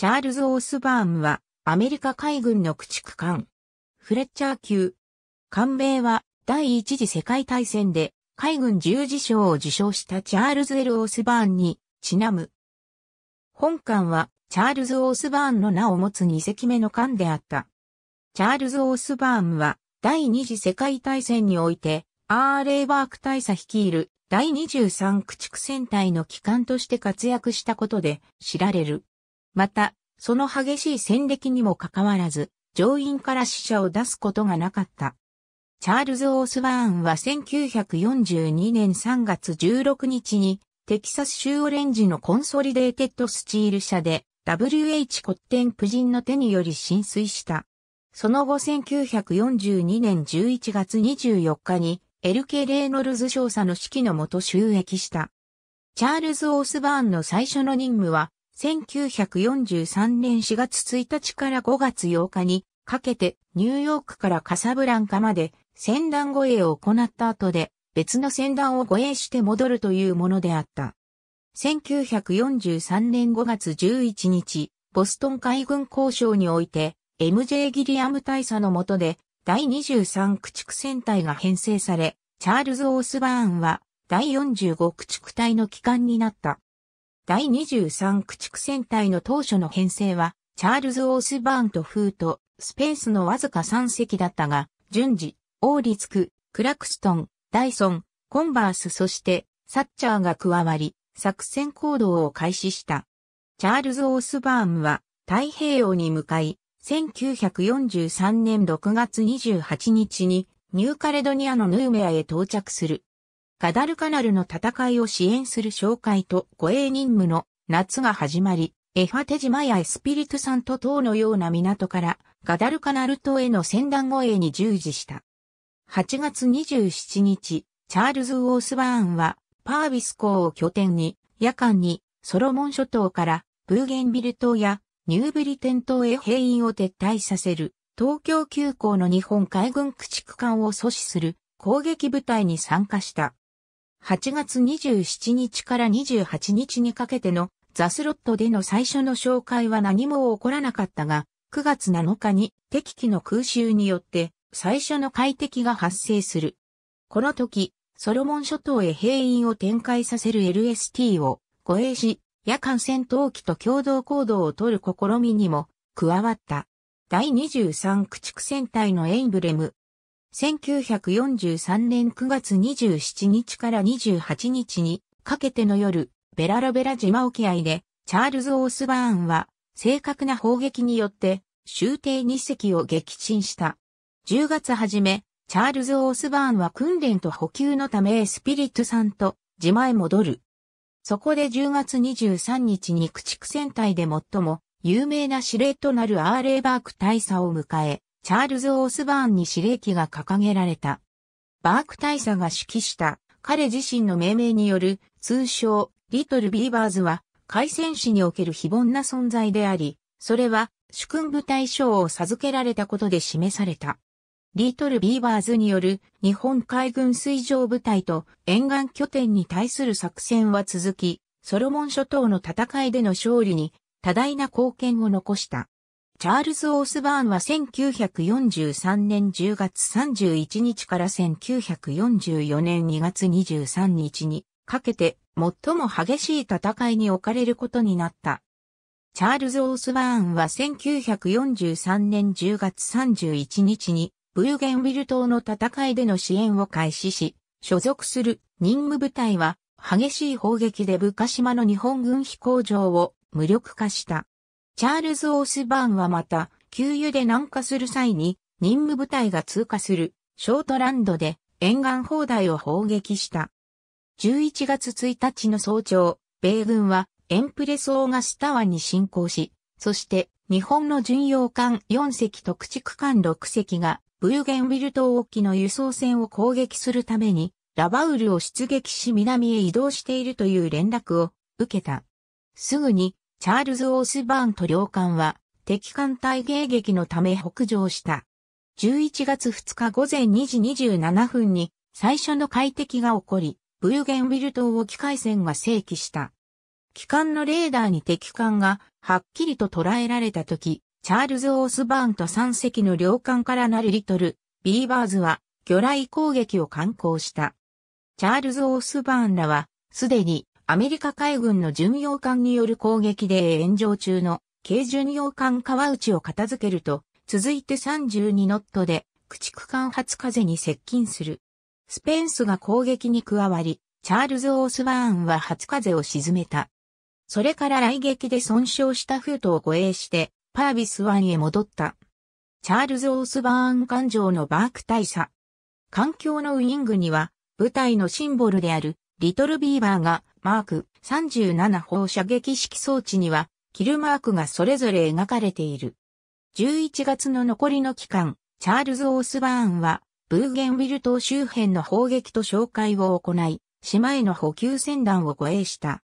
チャールズ・オースバーンは、アメリカ海軍の駆逐艦。フレッチャー級。艦名は、第一次世界大戦で、海軍十字章を受賞したチャールズ・エル・オースバーンに、ちなむ。本艦は、チャールズ・オースバーンの名を持つ二隻目の艦であった。チャールズ・オースバーンは、第二次世界大戦において、アーレーバーク大佐率いる第23駆逐戦隊の機関として活躍したことで知られる。また、その激しい戦歴にもかかわらず、上院から死者を出すことがなかった。チャールズ・オースバーンは1942年3月16日に、テキサス州オレンジのコンソリデーテッドスチール社で、W.H. コッテンジ人の手により浸水した。その後1942年11月24日に、エルケ・レーノルズ少佐の指揮のもと収益した。チャールズ・オースバーンの最初の任務は、1943年4月1日から5月8日にかけてニューヨークからカサブランカまで船団護衛を行った後で別の船団を護衛して戻るというものであった。1943年5月11日、ボストン海軍交渉において MJ ギリアム大佐の下で第23駆逐戦隊が編成され、チャールズ・オースバーンは第45駆逐隊の機関になった。第23駆逐戦隊の当初の編成は、チャールズ・オースバーンとフート、スペースのわずか3隻だったが、順次、オーリツク、クラクストン、ダイソン、コンバースそして、サッチャーが加わり、作戦行動を開始した。チャールズ・オースバーンは、太平洋に向かい、1943年6月28日に、ニューカレドニアのヌーメアへ到着する。ガダルカナルの戦いを支援する紹介と護衛任務の夏が始まり、エファテ島やエスピリトサント等のような港からガダルカナル島への船団護衛に従事した。8月27日、チャールズ・ウォースバーンはパービス港を拠点に夜間にソロモン諸島からブーゲンビル島やニューブリテン島へ兵員を撤退させる東京急行の日本海軍駆逐艦を阻止する攻撃部隊に参加した。8月27日から28日にかけてのザスロットでの最初の紹介は何も起こらなかったが、9月7日に敵機の空襲によって最初の快適が発生する。この時、ソロモン諸島へ兵員を展開させる LST を護衛し、夜間戦闘機と共同行動を取る試みにも加わった。第23駆逐戦隊のエンブレム、1943年9月27日から28日にかけての夜、ベラロベラ島沖合で、チャールズ・オースバーンは、正確な砲撃によって、終艇2隻を撃沈した。10月初め、チャールズ・オースバーンは訓練と補給のためスピリットさんと島へ戻る。そこで10月23日に駆逐戦隊で最も有名な司令となるアーレーバーク大佐を迎え、チャールズ・オースバーンに司令機が掲げられた。バーク大佐が指揮した彼自身の命名による通称リトル・ビーバーズは海戦士における非凡な存在であり、それは主君部隊賞を授けられたことで示された。リトル・ビーバーズによる日本海軍水上部隊と沿岸拠点に対する作戦は続き、ソロモン諸島の戦いでの勝利に多大な貢献を残した。チャールズ・オースバーンは1943年10月31日から1944年2月23日にかけて最も激しい戦いに置かれることになった。チャールズ・オースバーンは1943年10月31日にブーゲンウィル島の戦いでの支援を開始し、所属する任務部隊は激しい砲撃で部下島の日本軍飛行場を無力化した。チャールズ・オースバーンはまた、給油で南下する際に、任務部隊が通過する、ショートランドで、沿岸砲台を砲撃した。11月1日の早朝、米軍は、エンプレス・オーガスタ湾に侵攻し、そして、日本の巡洋艦4隻と駆逐艦6隻が、ブーゲンウィル島沖の輸送船を攻撃するために、ラバウルを出撃し南へ移動しているという連絡を受けた。すぐにチャールズ・オースバーンと領艦は敵艦隊迎撃のため北上した。11月2日午前2時27分に最初の海敵が起こり、ブーゲンウィル島沖海戦が正規した。機関のレーダーに敵艦がはっきりと捉えられた時、チャールズ・オースバーンと3隻の領艦からなるリトル、ビーバーズは魚雷攻撃を敢行した。チャールズ・オースバーンらはすでにアメリカ海軍の巡洋艦による攻撃で炎上中の軽巡洋艦川内を片付けると、続いて32ノットで駆逐艦初風に接近する。スペンスが攻撃に加わり、チャールズ・オースバーンは初風を沈めた。それから来撃で損傷したフートを護衛して、パービス湾へ戻った。チャールズ・オースバーン艦上のバーク大佐。環境のウィングには、部隊のシンボルである、リトルビーバーがマーク37放射撃式装置には、キルマークがそれぞれ描かれている。11月の残りの期間、チャールズ・オースバーンは、ブーゲンウィル島周辺の砲撃と紹介を行い、島への補給船団を護衛した。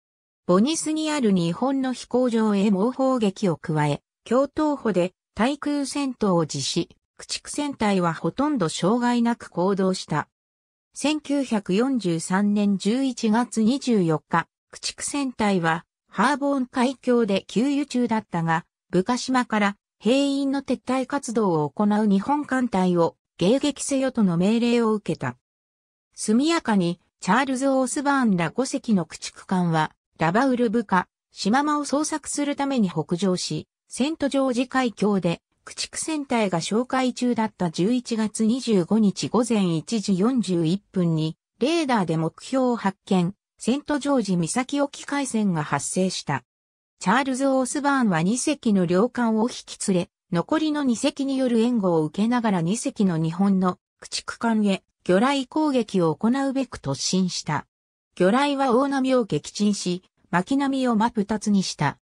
ボニスにある日本の飛行場へ猛砲撃を加え、共闘歩で対空戦闘を実施、駆逐戦隊はほとんど障害なく行動した。1943年11月24日、駆逐船隊はハーボーン海峡で給油中だったが、部下島から兵員の撤退活動を行う日本艦隊を迎撃せよとの命令を受けた。速やかにチャールズ・オースバーンら5隻の駆逐艦はラバウル部下、島間を捜索するために北上し、セントジョージ海峡で駆逐船隊が紹介中だった11月25日午前1時41分に、レーダーで目標を発見、セントジョージ岬沖海戦が発生した。チャールズ・オースバーンは2隻の領艦を引き連れ、残りの2隻による援護を受けながら2隻の日本の駆逐艦へ魚雷攻撃を行うべく突進した。魚雷は大波を撃沈し、巻波を真二つにした。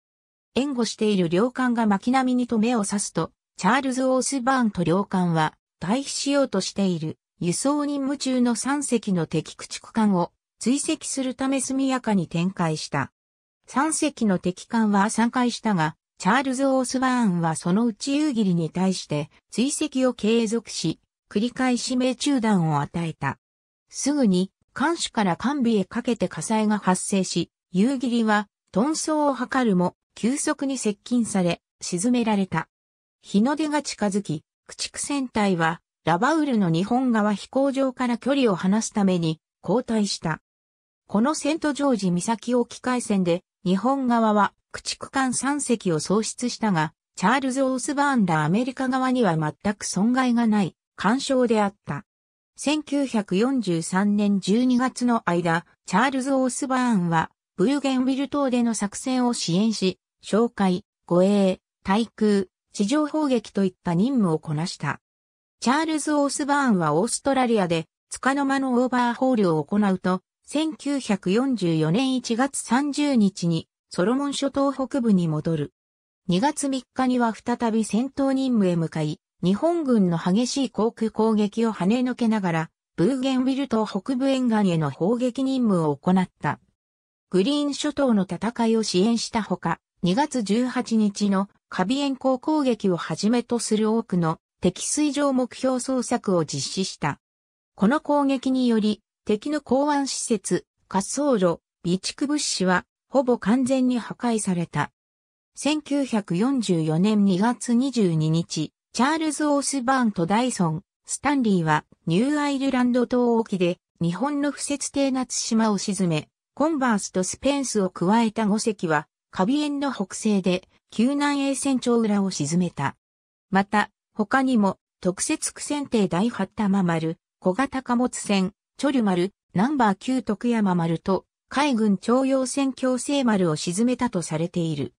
援護している領艦が巻波に止めを刺すと、チャールズ・オースバーンと領艦は、退避しようとしている輸送任務中の3隻の敵駆逐艦を追跡するため速やかに展開した。3隻の敵艦は散開したが、チャールズ・オースバーンはそのうち夕霧に対して追跡を継続し、繰り返し命中弾を与えた。すぐに、艦首から艦尾へかけて火災が発生し、夕霧は、遁走を図るも、急速に接近され、沈められた。日の出が近づき、駆逐船隊はラバウルの日本側飛行場から距離を離すために交代した。このセントジョージ岬沖海戦で日本側は駆逐艦3隻を喪失したが、チャールズ・オースバーンらアメリカ側には全く損害がない干渉であった。1943年12月の間、チャールズ・オースバーンは、ブーゲンビル島での作戦を支援し、紹介、護衛、対空、地上砲撃といった任務をこなした。チャールズ・オースバーンはオーストラリアで、束の間のオーバーホールを行うと、1944年1月30日にソロモン諸島北部に戻る。2月3日には再び戦闘任務へ向かい、日本軍の激しい航空攻撃を跳ねのけながら、ブーゲンウィル島北部沿岸への砲撃任務を行った。グリーン諸島の戦いを支援したほか、2月18日のカビ炎行攻撃をはじめとする多くの敵水上目標捜索を実施した。この攻撃により、敵の港湾施設、滑走路、備蓄物資は、ほぼ完全に破壊された。1944年2月22日、チャールズ・オースバーンとダイソン、スタンリーは、ニューアイルランド島沖で、日本の不設定な津島を沈め、コンバースとスペンスを加えた5隻は、カビエンの北西で、旧南英船長裏を沈めた。また、他にも、特設区船艇第八玉丸、小型貨物船、チョル丸、ナンバー9徳山丸と、海軍徴用船強制丸を沈めたとされている。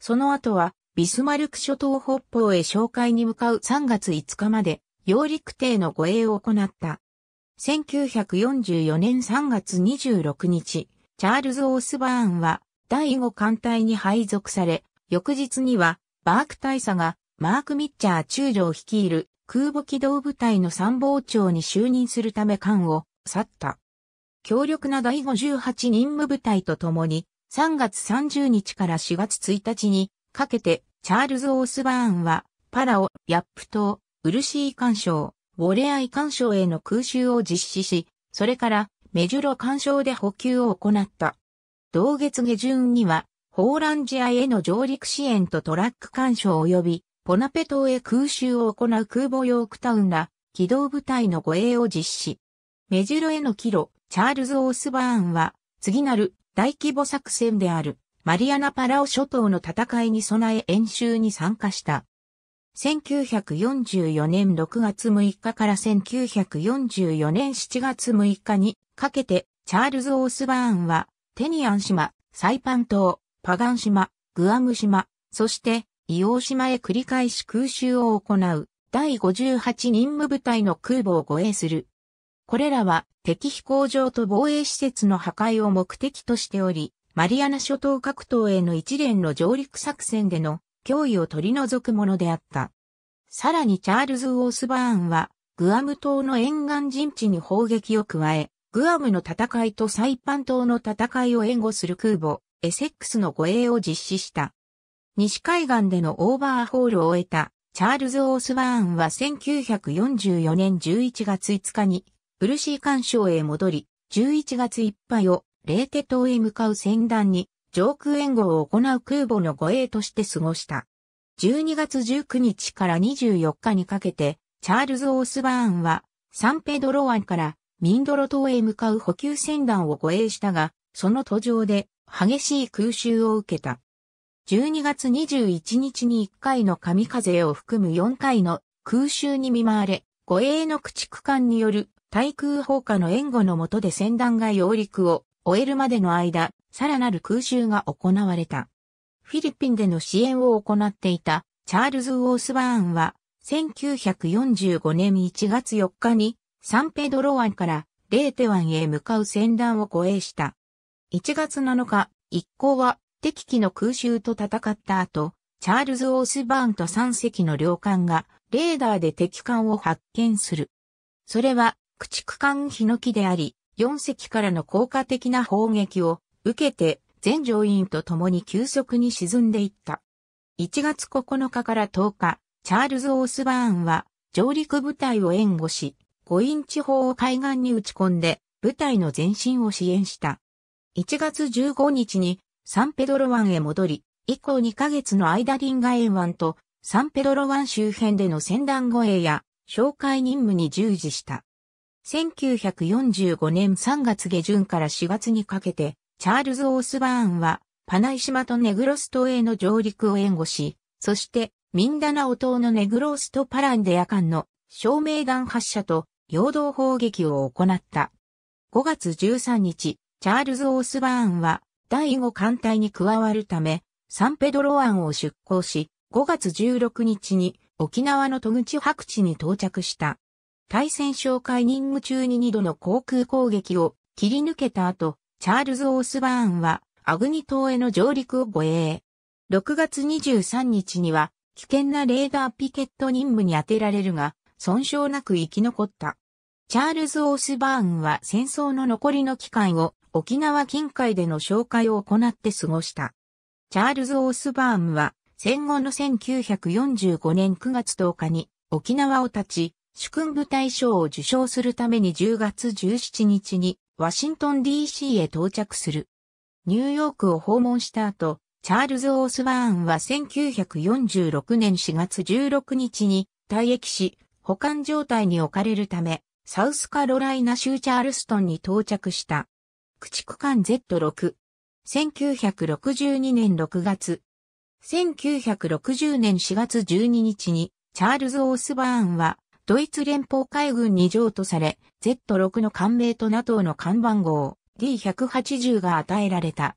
その後は、ビスマルク諸島北方へ紹介に向かう3月5日まで、揚陸艇の護衛を行った。1944年3月26日、チャールズ・オースバーンは、第5艦隊に配属され、翌日には、バーク大佐が、マーク・ミッチャー中将率いる空母機動部隊の参謀長に就任するため艦を去った。強力な第58任務部隊とともに、3月30日から4月1日にかけて、チャールズ・オースバーンは、パラオ、ヤップ島、ウルシー干渉、ウォレアイ干渉への空襲を実施し、それから、メジュロ干渉で補給を行った。同月下旬には、ホーランジアへの上陸支援とトラック干渉及び、ポナペ島へ空襲を行う空母ヨークタウンら、機動部隊の護衛を実施。メジロへの帰路、チャールズ・オースバーンは、次なる大規模作戦である、マリアナ・パラオ諸島の戦いに備え演習に参加した。1944年6月6日から1944年7月6日にかけて、チャールズ・オースバーンは、テニアン島、サイパン島、パガン島、グアム島、そしてオ黄島へ繰り返し空襲を行う第58任務部隊の空母を護衛する。これらは敵飛行場と防衛施設の破壊を目的としており、マリアナ諸島各島への一連の上陸作戦での脅威を取り除くものであった。さらにチャールズ・ウォースバーンは、グアム島の沿岸陣地に砲撃を加え、グアムの戦いとサイパン島の戦いを援護する空母、エセックスの護衛を実施した。西海岸でのオーバーホールを終えた、チャールズ・オースバーンは1944年11月5日に、ブルシー干渉へ戻り、11月いっぱいを、レーテ島へ向かう船団に、上空援護を行う空母の護衛として過ごした。12月19日から24日にかけて、チャールズ・オースバーンは、サンペドロ湾からミンドロ島へ向かう補給船団を護衛したが、その途上で激しい空襲を受けた。12月21日に1回の神風を含む4回の空襲に見舞われ、護衛の駆逐艦による対空砲火の援護の下で船団が揚陸を終えるまでの間、さらなる空襲が行われた。フィリピンでの支援を行っていたチャールズ・ウォースバーンは1945年1月4日にサンペドロ湾からレーテ湾へ向かう船団を護衛した。1月7日、一行は敵機の空襲と戦った後、チャールズ・オースバーンと3隻の領艦がレーダーで敵艦を発見する。それは駆逐艦ヒノキであり、4隻からの効果的な砲撃を受けて全乗員と共に急速に沈んでいった。1月9日から10日、チャールズ・オースバーンは上陸部隊を援護し、五インチ砲を海岸に打ち込んで、部隊の前進を支援した。1月15日にサンペドロ湾へ戻り、以降2ヶ月の間リンガエン湾とサンペドロ湾周辺での船団護衛や紹介任務に従事した。1945年3月下旬から4月にかけて、チャールズ・オースバーンは、パナイ島とネグロス島への上陸を援護し、そして、ミンダナオ島のネグローストパランデア間の照明弾発射と陽動砲撃を行った。5月13日、チャールズ・オースバーンは第5艦隊に加わるため、サンペドロ湾を出港し、5月16日に沖縄の戸口白地に到着した。対戦紹介任務中に2度の航空攻撃を切り抜けた後、チャールズ・オースバーンはアグニ島への上陸を護衛。6月23日には危険なレーダーピケット任務に当てられるが、損傷なく生き残った。チャールズ・オースバーンは戦争の残りの期間を沖縄近海での紹介を行って過ごした。チャールズ・オースバーンは戦後の1945年9月10日に沖縄を立ち、主君部隊賞を受賞するために10月17日にワシントン DC へ到着する。ニューヨークを訪問した後、チャールズ・オースバーンは1946年4月16日に退役し、保管状態に置かれるため、サウスカロライナ州チャールストンに到着した。駆逐艦 Z6。1962年6月。1960年4月12日に、チャールズ・オースバーンは、ドイツ連邦海軍に譲渡され、Z6 の艦名と NATO の看板号 D180 が与えられた。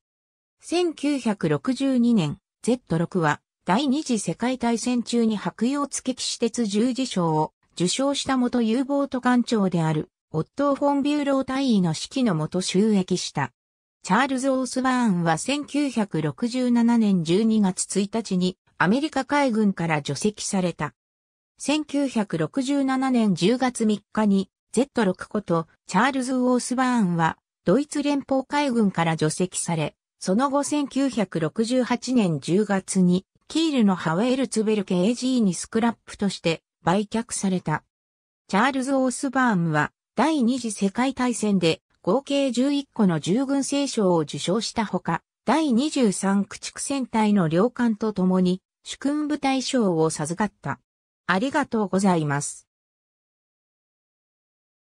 1962年、Z6 は第二次世界大戦中に白洋付き私鉄十字章を受賞した元 U ボート艦長である、オットー・フォン・ビューロー大尉の指揮のもと収益した。チャールズ・オースバーンは1967年12月1日にアメリカ海軍から除籍された。1967年10月3日に Z6 ことチャールズ・オースバーンはドイツ連邦海軍から除籍され、その後1968年10月にキールのハウェルツベルケ AG にスクラップとして売却された。チャールズ・オースバームは第二次世界大戦で合計11個の従軍聖賞を受賞したほか、第23駆逐戦隊の領艦と共に主君部隊賞を授かった。ありがとうございます。